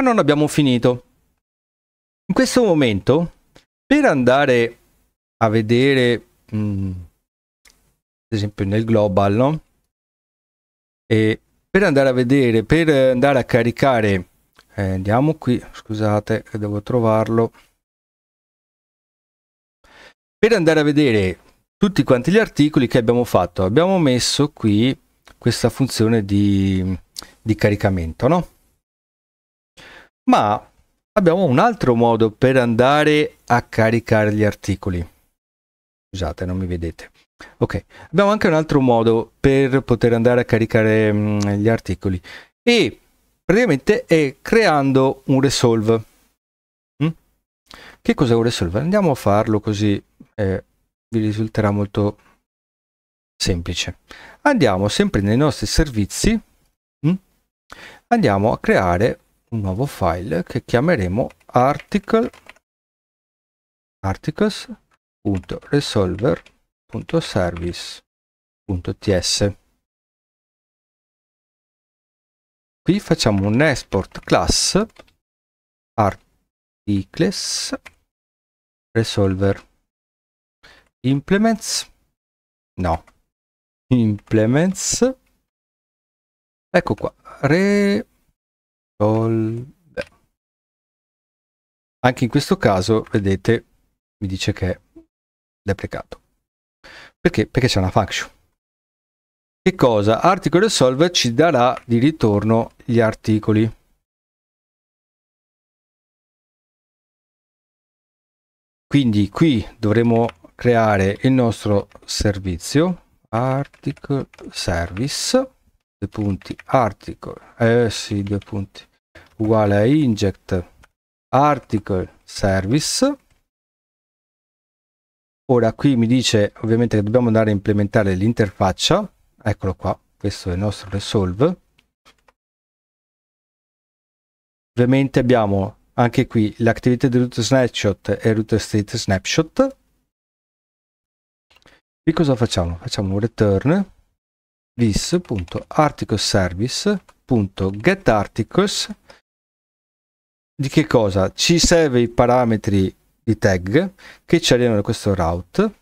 Ma non abbiamo finito. In questo momento, per andare a vedere, mh, mm, ad esempio nel global, no? E per andare a vedere, per andare a caricare, eh, andiamo qui, scusate devo trovarlo. Per andare a vedere tutti quanti gli articoli che abbiamo fatto, abbiamo messo qui questa funzione di, di caricamento, no? ma abbiamo un altro modo per andare a caricare gli articoli. Scusate, non mi vedete. Ok, abbiamo anche un altro modo per poter andare a caricare mh, mm, gli articoli e praticamente è creando un resolve. Mm? Che cos'è un resolve? Andiamo a farlo così eh, vi risulterà molto semplice. Andiamo sempre nei nostri servizi, mm? andiamo a creare un nuovo file che chiameremo article articles.resolver.service.ts qui facciamo un export class articles resolver implements no implements ecco qua re anche in questo caso, vedete, mi dice che è deprecato. Perché? Perché c'è una function. Che cosa? Article Resolver ci darà di ritorno gli articoli. Quindi qui dovremo creare il nostro servizio article service due punti article eh sì due punti uguale a inject article service ora qui mi dice ovviamente che dobbiamo andare a implementare l'interfaccia eccolo qua questo è il nostro resolve ovviamente abbiamo anche qui l'attività di root snapshot e root state snapshot qui cosa facciamo facciamo un return vis.articleservice.getArticles di che cosa? Ci serve i parametri di tag che ci arrivano da questo route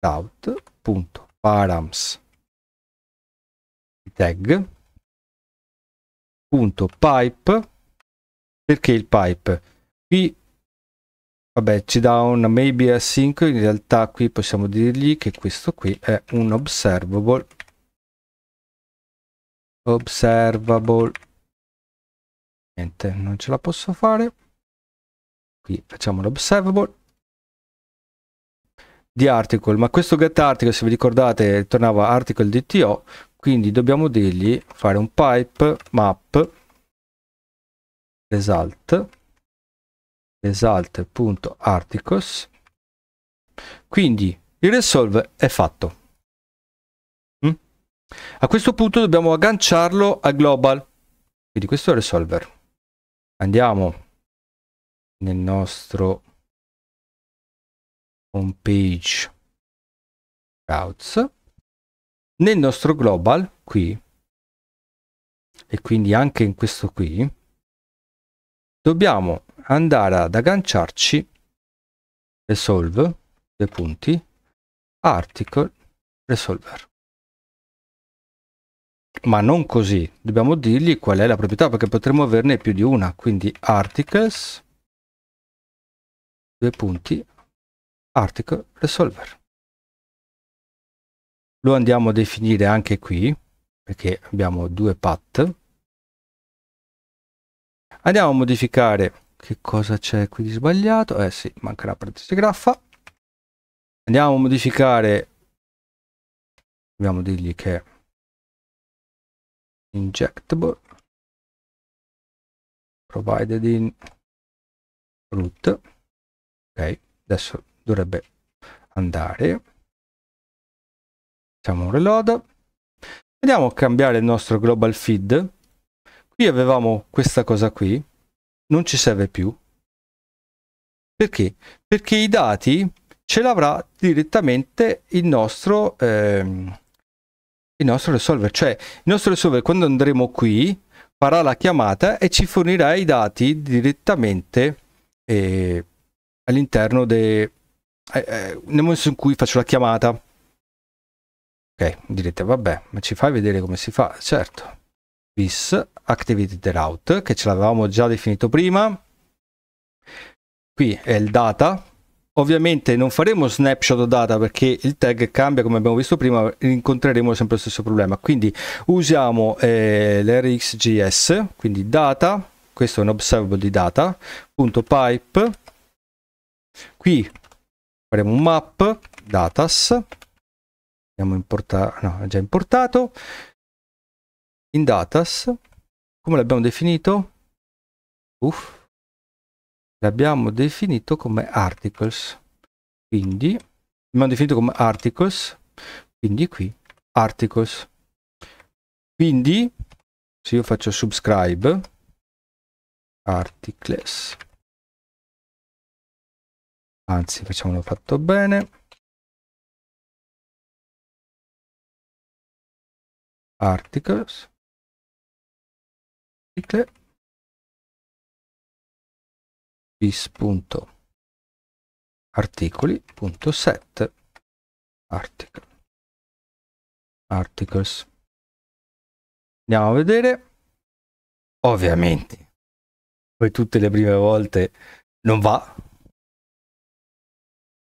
route.params tag perché il pipe qui vabbè ci dà un maybe async in realtà qui possiamo dirgli che questo qui è un observable observable boh. niente non ce la posso fare qui facciamo l'observable di article ma questo get article se vi ricordate tornava article dto quindi dobbiamo dirgli fare un pipe map result result.articles quindi il resolve è fatto a questo punto dobbiamo agganciarlo al global. Quindi questo è il resolver. Andiamo nel nostro home page routes. Nel nostro global qui e quindi anche in questo qui dobbiamo andare ad agganciarci resolve due punti article resolver ma non così, dobbiamo dirgli qual è la proprietà perché potremmo averne più di una, quindi articles, due punti, article resolver. Lo andiamo a definire anche qui, perché abbiamo due path. Andiamo a modificare che cosa c'è qui di sbagliato, eh sì, manca la parentesi graffa. Andiamo a modificare, dobbiamo dirgli che injectable provided in root ok adesso dovrebbe andare facciamo un reload andiamo a cambiare il nostro global feed qui avevamo questa cosa qui non ci serve più perché perché i dati ce l'avrà direttamente il nostro ehm, il nostro resolver. Cioè, il nostro resolver quando andremo qui farà la chiamata e ci fornirà i dati direttamente eh, all'interno del eh, eh, nel momento in cui faccio la chiamata. Ok, direte vabbè, ma ci fai vedere come si fa? Certo. This activity route che ce l'avevamo già definito prima. Qui è il data Ovviamente non faremo snapshot data perché il tag cambia come abbiamo visto prima, incontreremo sempre lo stesso problema. Quindi usiamo eh, l'rxgs, quindi data, questo è un observable di data, punto pipe, qui faremo un map, datas, andiamo a importato, no, è già importato, in datas, come l'abbiamo definito? Uff, l'abbiamo definito come articles quindi abbiamo definito come articles quindi qui articles quindi se io faccio subscribe articles anzi facciamolo fatto bene articles article bis.articoli.set article articles andiamo a vedere ovviamente poi tutte le prime volte non va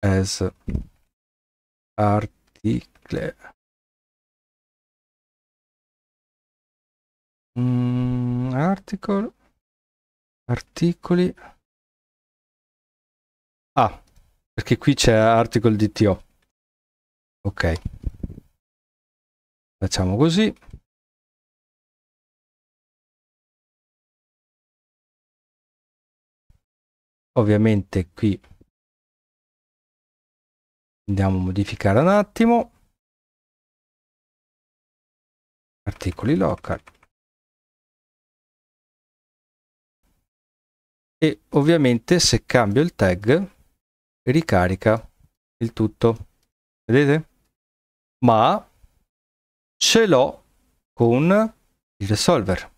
as article mm, article articoli Ah, perché qui c'è article DTO. Ok. Facciamo così. Ovviamente qui andiamo a modificare un attimo. Articoli local. E ovviamente se cambio il tag ricarica il tutto vedete ma ce l'ho con il resolver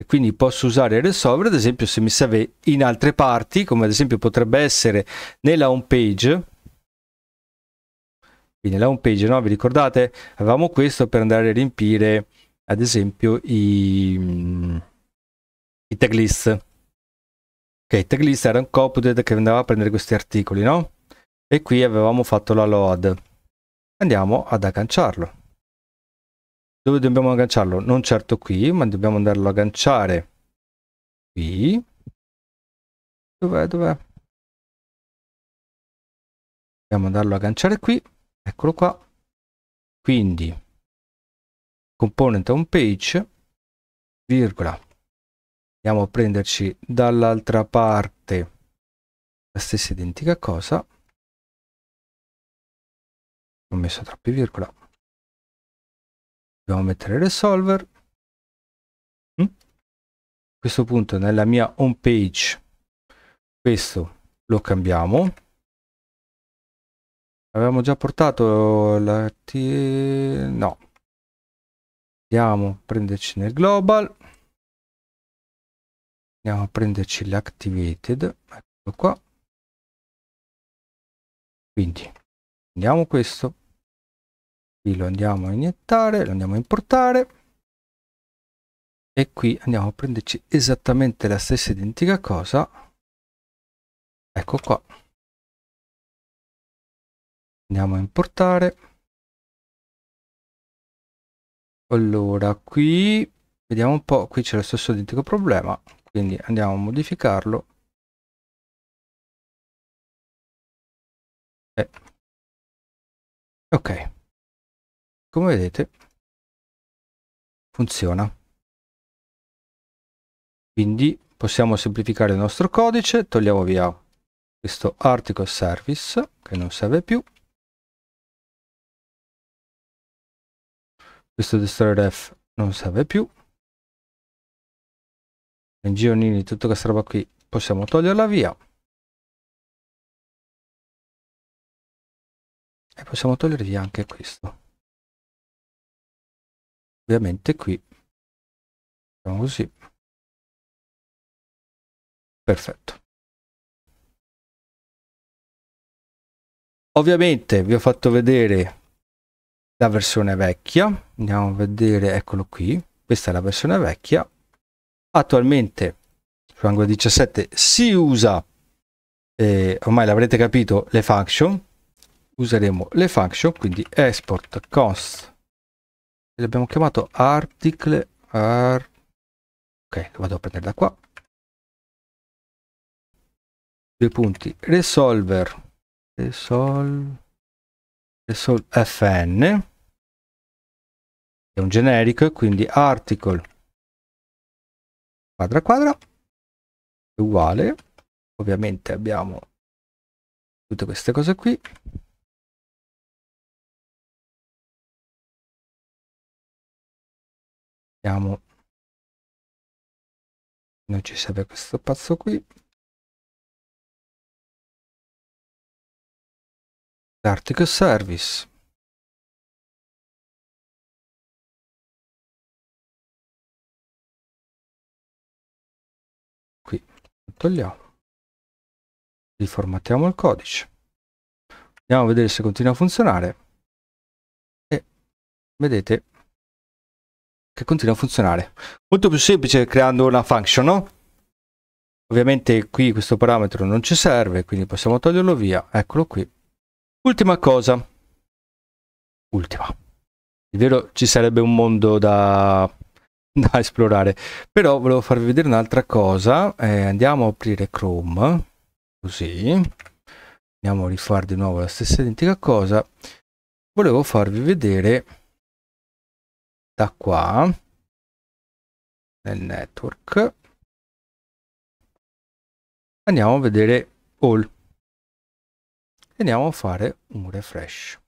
e quindi posso usare il resolver ad esempio se mi serve in altre parti come ad esempio potrebbe essere nella home page quindi la home page no? vi ricordate avevamo questo per andare a riempire ad esempio i, i tag list Ok, taglist era un copuded che andava a prendere questi articoli, no? E qui avevamo fatto la load. Andiamo ad agganciarlo. Dove dobbiamo agganciarlo? Non certo qui, ma dobbiamo andarlo ad agganciare qui. Dov'è? Dov'è? Dobbiamo andarlo ad agganciare qui. Eccolo qua. Quindi, component home page, virgola, andiamo a prenderci dall'altra parte la stessa identica cosa ho messo troppe virgola dobbiamo mettere resolver mm? a questo punto nella mia home page questo lo cambiamo avevamo già portato la t no andiamo a prenderci nel global andiamo a prenderci l'activated eccolo qua quindi prendiamo questo qui lo andiamo a iniettare lo andiamo a importare e qui andiamo a prenderci esattamente la stessa identica cosa ecco qua andiamo a importare allora qui vediamo un po' qui c'è lo stesso identico problema quindi andiamo a modificarlo eh. ok come vedete funziona quindi possiamo semplificare il nostro codice togliamo via questo article service che non serve più questo destroyer def non serve più Gironini, tutta questa roba qui, possiamo toglierla via. E possiamo togliere via anche questo. Ovviamente qui. Facciamo così. Perfetto. Ovviamente vi ho fatto vedere la versione vecchia. Andiamo a vedere, eccolo qui. Questa è la versione vecchia attualmente su Angular 17 si usa, eh, ormai l'avrete capito, le function, useremo le function, quindi export const le abbiamo chiamato article, ar... ok, lo vado a prendere da qua, due punti, resolver, resolve, resolve fn, è un generico, quindi article quadra quadra uguale ovviamente abbiamo tutte queste cose qui Vediamo. non ci serve questo pazzo qui l'article service togliamo riformattiamo il codice andiamo a vedere se continua a funzionare e vedete che continua a funzionare molto più semplice creando una function no? ovviamente qui questo parametro non ci serve quindi possiamo toglierlo via eccolo qui ultima cosa ultima è vero ci sarebbe un mondo da da esplorare però volevo farvi vedere un'altra cosa eh, andiamo a aprire chrome così andiamo a rifare di nuovo la stessa identica cosa volevo farvi vedere da qua nel network andiamo a vedere all e andiamo a fare un refresh